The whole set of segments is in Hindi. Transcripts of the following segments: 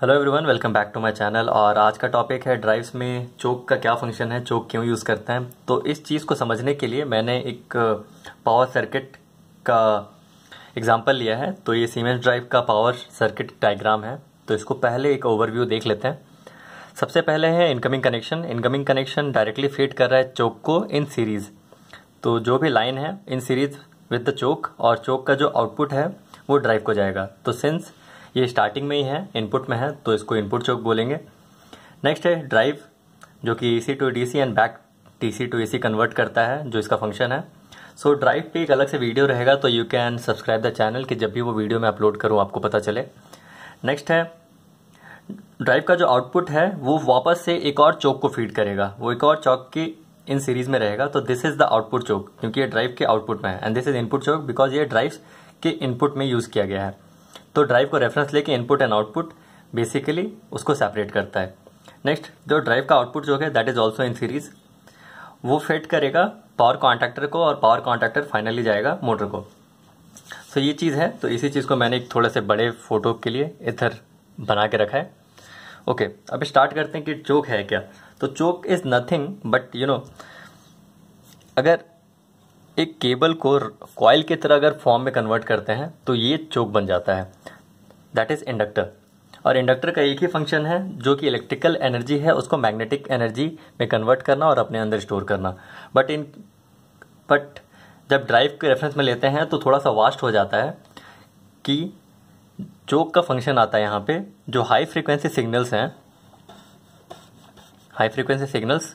hello everyone welcome back to my channel और आज का टॉपिक है ड्राइव्स में चोक का क्या फंक्शन है चोक क्यों यूज़ करते हैं तो इस चीज़ को समझने के लिए मैंने एक पावर सर्किट का एग्जांपल लिया है तो ये सीमेंट ड्राइव का पावर सर्किट डायग्राम है तो इसको पहले एक ओवरव्यू देख लेते हैं सबसे पहले है incoming connection incoming connection directly fit कर रहा है चौक को इन सीरीज़ तो जो भी लाइन है in series with the choke और चोक का जो आउटपुट है वो ड्राइव को जाएगा तो सिंस ये स्टार्टिंग में ही है इनपुट में है तो इसको इनपुट चौक बोलेंगे नेक्स्ट है ड्राइव जो कि A C to D C and back T C to A C convert करता है जो इसका फंक्शन है सो so, ड्राइव पे एक अलग से वीडियो रहेगा तो you can subscribe the channel कि जब भी वो वीडियो मैं अपलोड करूँ आपको पता चले नेक्स्ट है ड्राइव का जो आउटपुट है वो वापस से एक और चौक को फीड करेगा वो एक और चौक की इन सीरीज में रहेगा तो this is the output choke क्योंकि ये ड्राइव के आउटपुट में है and this is input choke because ये ड्राइव्स के इनपुट में यूज़ किया गया है तो ड्राइव को रेफरेंस लेके इनपुट एंड आउटपुट बेसिकली उसको सेपरेट करता है नेक्स्ट जो ड्राइव का आउटपुट जो है that is also in series वो फिट करेगा पावर कॉन्ट्रैक्टर को और पावर कॉन्ट्रैक्टर फाइनली जाएगा मोटर को सो so, ये चीज़ है तो इसी चीज़ को मैंने एक थोड़े से बड़े फोटो के लिए इधर बना के रखा है ओके okay, अब स्टार्ट करते हैं कि चोक है क्या तो choke is nothing but you know अगर एक केबल को कॉयल की तरह अगर फॉर्म में कन्वर्ट करते हैं तो ये चोक बन जाता है दैट इज़ इंडक्टर और इंडक्टर का एक ही फंक्शन है जो कि इलेक्ट्रिकल एनर्जी है उसको मैग्नेटिक एनर्जी में कन्वर्ट करना और अपने अंदर स्टोर करना बट इन बट जब ड्राइव के रेफरेंस में लेते हैं तो थोड़ा सा वास्ट हो जाता है कि चोक का फंक्शन आता है यहाँ पे जो हाई फ्रिक्वेंसी सिग्नल्स हैं हाई फ्रिक्वेंसी सिग्नल्स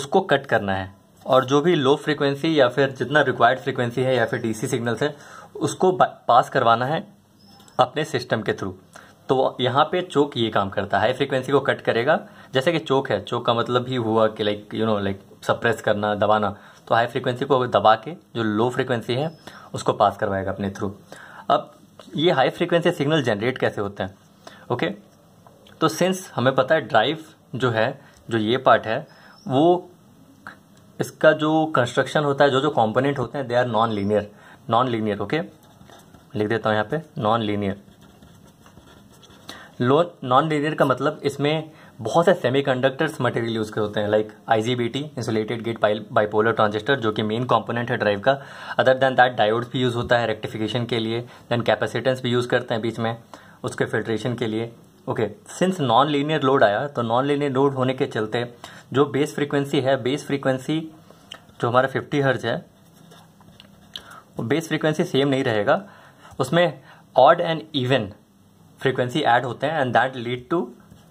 उसको कट करना है और जो भी लो फ्रिक्वेंसी या फिर जितना रिक्वायर्ड फ्रिक्वेंसी है या फिर डीसी सिग्नल्स है उसको पास करवाना है अपने सिस्टम के थ्रू तो यहाँ पे चोक ये काम करता है हाई फ्रिक्वेंसी को कट करेगा जैसे कि चोक है चोक का मतलब ही हुआ कि like you know like suppress करना दबाना तो हाई फ्रिक्वेंसी को दबा के जो लो फ्रिक्वेंसी है उसको पास करवाएगा अपने थ्रू अब ये हाई फ्रिक्वेंसी सिग्नल जनरेट कैसे होते हैं ओके तो सिंस हमें पता है ड्राइव जो है जो ये पार्ट है वो इसका जो कंस्ट्रक्शन होता है जो जो कंपोनेंट होते हैं they are non linear non linear okay लिख देता हूँ यहाँ पे non linear load non linear का मतलब इसमें बहुत से सेमीकंडक्टर्स मटेरियल यूज़ होते हैं like IGBT insulated gate bipolar transistor जो कि मेन कंपोनेंट है ड्राइव का अदर देन दैट डायोड्स भी यूज़ होता है रेक्टिफिकेशन के लिए देन कैपेसिटेंस भी यूज़ करते हैं बीच में उसके फिल्ट्रेशन के लिए okay since non linear load आया तो नॉन लीनियर लोड होने के चलते जो बेस फ्रीक्वेंसी है बेस फ्रीक्वेंसी जो हमारा फिफ्टी हर्ज है वो बेस फ्रीक्वेंसी सेम नहीं रहेगा उसमें odd and even frequency add होते हैं and that lead to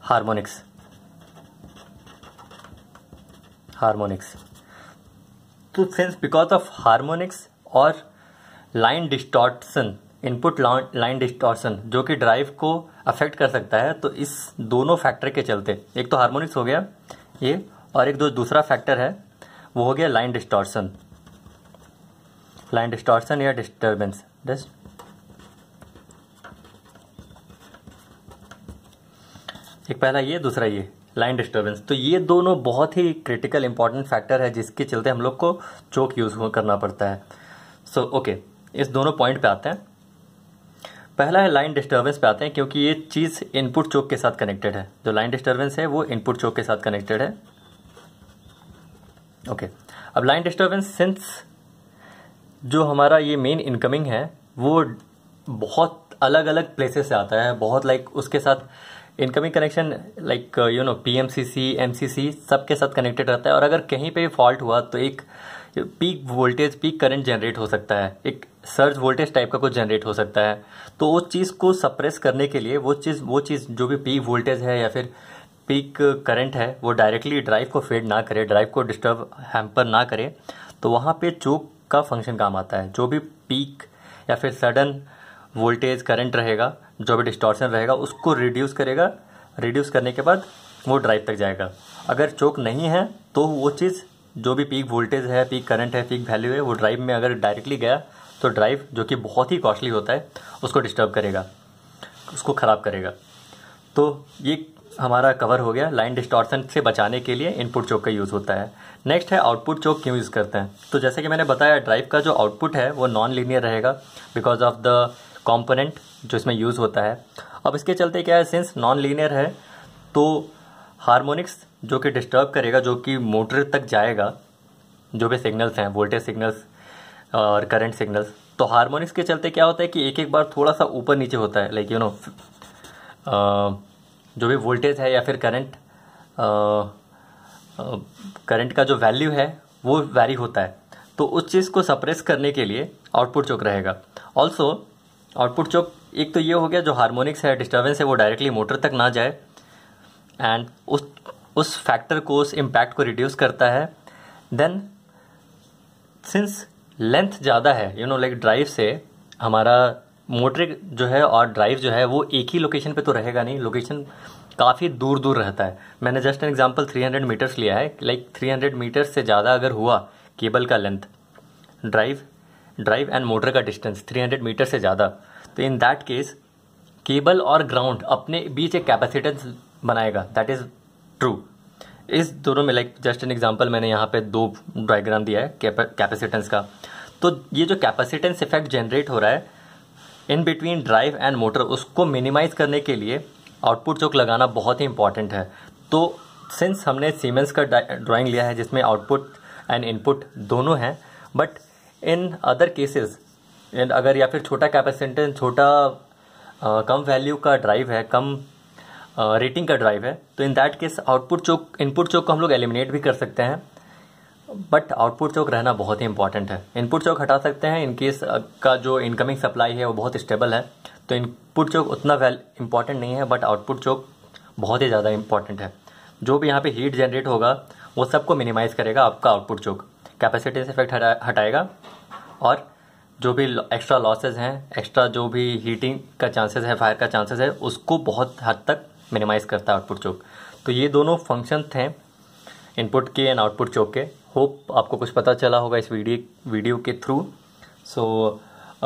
harmonics harmonics तो सिंस बिकॉज ऑफ हारमोनिक्स और line distortion input line distortion जो कि ड्राइव को अफेक्ट कर सकता है तो इस दोनों फैक्टर के चलते एक तो हारमोनिक्स हो गया ये और एक दो दूसरा फैक्टर है वो हो गया लाइन डिस्टॉर्सन लाइन डिस्टॉर्सन या डिस्टर्बेंस एक पहला ये दूसरा ये लाइन डिस्टर्बेंस तो ये दोनों बहुत ही क्रिटिकल इंपॉर्टेंट फैक्टर है जिसके चलते हम लोग को चौक यूज़ करना पड़ता है सो so, ओके okay, इस दोनों पॉइंट पे आते हैं पहला है लाइन डिस्टर्बेंस पे आते हैं क्योंकि ये चीज़ इनपुट चौक के साथ कनेक्टेड है जो लाइन डिस्टर्बेंस है वो इनपुट चौक के साथ कनेक्टेड है ओके okay, अब लाइन डिस्टर्बेंस सिंस जो हमारा ये मेन इनकमिंग है वो बहुत अलग अलग प्लेसेस से आता है बहुत लाइक like उसके साथ incoming connection like you know P M C C M C C सब के साथ कनेक्टेड रहता है और अगर कहीं पे फॉल्ट हुआ तो एक peak voltage peak current generate हो सकता है एक सर्ज वोल्टेज टाइप का कुछ जनरेट हो सकता है तो उस चीज़ को सप्रेस करने के लिए वो चीज़ वो चीज़ जो भी पीक वोल्टेज है या फिर पीक करंट है वो डायरेक्टली ड्राइव को फेड ना करे ड्राइव को डिस्टर्ब हैम्पर ना करे तो वहाँ पे चोक का फंक्शन काम आता है जो भी पीक या फिर सडन वोल्टेज करंट रहेगा जो भी डिस्टोर्सन रहेगा उसको रिड्यूस करेगा रिड्यूस करने के बाद वो ड्राइव तक जाएगा अगर चौक नहीं है तो वो चीज़ जो भी पीक वोल्टेज है पीक करंट है पीक वैल्यू है वो ड्राइव में अगर डायरेक्टली गया तो ड्राइव जो कि बहुत ही कॉस्टली होता है उसको डिस्टर्ब करेगा उसको ख़राब करेगा तो ये हमारा कवर हो गया लाइन डिस्टॉर्शन से बचाने के लिए इनपुट चौक का यूज़ होता है नेक्स्ट है आउटपुट चौक क्यों यूज़ करते हैं तो जैसे कि मैंने बताया ड्राइव का जो आउटपुट है वो नॉन लीनियर रहेगा बिकॉज ऑफ द कंपोनेंट जो इसमें यूज़ होता है अब इसके चलते क्या है सिंस नॉन लीनियर है तो हारमोनिक्स जो कि डिस्टर्ब करेगा जो कि मोटर तक जाएगा जो भी सिग्नल्स हैं वोल्टेज सिग्नल्स और करंट सिग्नल्स तो हारमोनिक्स के चलते क्या होता है कि एक एक बार थोड़ा सा ऊपर नीचे होता है लाइक यू नो जो भी वोल्टेज है या फिर करंट करंट का जो वैल्यू है वो वैरी होता है तो उस चीज़ को सप्रेस करने के लिए आउटपुट चुक रहेगा ऑल्सो आउटपुट चौक एक तो ये हो गया जो हारमोनिक्स है डिस्टर्बेंस है वो डायरेक्टली मोटर तक ना जाए एंड उस उस फैक्टर को उस इम्पैक्ट को रिड्यूस करता है देन सिंस लेंथ ज़्यादा है यू नो लाइक ड्राइव से हमारा मोटर जो है और ड्राइव जो है वो एक ही लोकेशन पे तो रहेगा नहीं लोकेशन काफ़ी दूर दूर रहता है मैंने जस्ट एन एग्जांपल 300 मीटर्स लिया है लाइक like 300 मीटर्स से ज़्यादा अगर हुआ केबल का length drive drive and motor का डिस्टेंस 300 मीटर से ज़्यादा तो इन दैट केस केबल और ग्राउंड अपने बीच एक कैपेसिटेंस बनाएगा दैट इज़ ट्रू इस दोनों में लाइक जस्ट एन एग्जांपल मैंने यहाँ पे दो डायग्राम दिया है कैपेसिटेंस का तो ये जो कैपेसिटेंस इफेक्ट जनरेट हो रहा है in between drive and motor उसको मिनिमाइज करने के लिए आउटपुट चौक लगाना बहुत ही इंपॉर्टेंट है तो सिंस हमने सीमेंस का ड्राइंग लिया है जिसमें आउटपुट एंड इनपुट दोनों हैं but in other cases and अगर या फिर छोटा कैपेसिटेंस छोटा कम वैल्यू का ड्राइव है कम रेटिंग का ड्राइव है तो in that case output choke input choke को हम लोग एलिमिनेट भी कर सकते हैं बट आउटपुट चौक रहना बहुत ही इंपॉर्टेंट है इनपुट चौक हटा सकते हैं इनकेस का जो इनकमिंग सप्लाई है वो बहुत स्टेबल है तो इनपुट चौक उतना वेल इंपॉर्टेंट नहीं है बट आउटपुट चौक बहुत ही ज़्यादा इंपॉर्टेंट है जो भी यहाँ पे हीट जनरेट होगा वो सबको मिनिमाइज़ करेगा आपका आउटपुट चौक से इफेक्ट हटाएगा और जो भी एक्स्ट्रा लॉसेज हैं एक्स्ट्रा जो भी हीटिंग का चांसेस है फायर का चांसेस है उसको बहुत हद तक मिनिमाइज़ करता है आउटपुट चौक तो ये दोनों फंक्शन थे इनपुट के एंड आउटपुट चौक के होप आपको कुछ पता चला होगा इस वीडियो वीडियो के थ्रू सो so,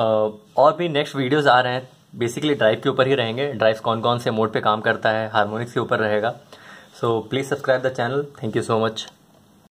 और भी नेक्स्ट वीडियोज़ आ रहे हैं बेसिकली ड्राइव के ऊपर ही रहेंगे ड्राइव कौन कौन से मोड पे काम करता है हारमोनिक्स के ऊपर रहेगा so please subscribe the channel thank you so much